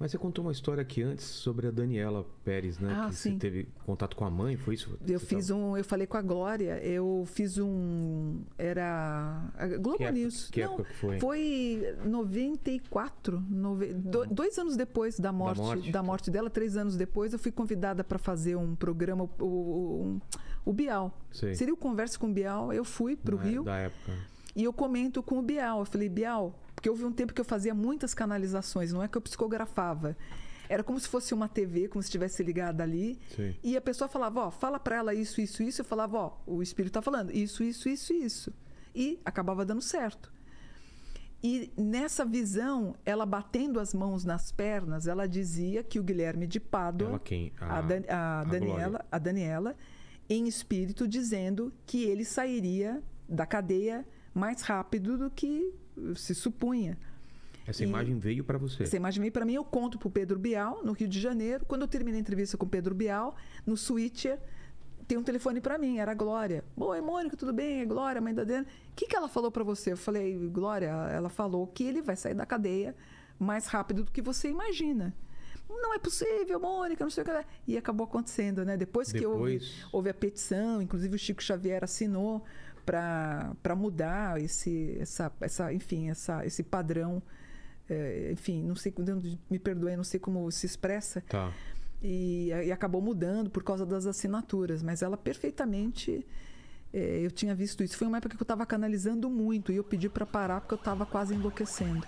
Mas você contou uma história aqui antes sobre a Daniela Pérez, né? Ah, que sim. você teve contato com a mãe, foi isso? Eu fiz tava... um, eu falei com a Glória, eu fiz um era Globo que News. Época, que Não, época que foi? Foi 94, nove... Do, ah. dois anos depois da morte, da morte, da morte dela, três anos depois, eu fui convidada para fazer um programa o, o, o Bial. Seria o Conversa com o Bial, eu fui para o é, Rio. Da época. E eu comento com o Bial. Eu falei, Bial, porque houve um tempo que eu fazia muitas canalizações, não é que eu psicografava. Era como se fosse uma TV, como se estivesse ligada ali. Sim. E a pessoa falava, ó, fala para ela isso, isso, isso. Eu falava, ó, o espírito tá falando isso, isso, isso, isso. E acabava dando certo. E nessa visão, ela batendo as mãos nas pernas, ela dizia que o Guilherme de Pado, A, a, Dan, a, a Daniela, Glória. a Daniela, em espírito dizendo que ele sairia da cadeia mais rápido do que se supunha. Essa e imagem veio para você? Essa imagem veio para mim. Eu conto para o Pedro Bial, no Rio de Janeiro. Quando eu terminei a entrevista com o Pedro Bial, no Switcher, tem um telefone para mim, era a Glória. Oi, é Mônica, tudo bem? É Glória, mãe da Dena. O que, que ela falou para você? Eu falei, Glória, ela falou que ele vai sair da cadeia mais rápido do que você imagina. Não é possível, Mônica, não sei o que. Ela... E acabou acontecendo, né? Depois, Depois... que houve, houve a petição, inclusive o Chico Xavier assinou para mudar esse, essa, essa, enfim, essa, esse padrão. É, enfim, não sei, me perdoe, não sei como se expressa. Tá. E, e, acabou mudando por causa das assinaturas, mas ela perfeitamente. É, eu tinha visto isso. Foi uma época que eu estava canalizando muito e eu pedi para parar porque eu estava quase enlouquecendo.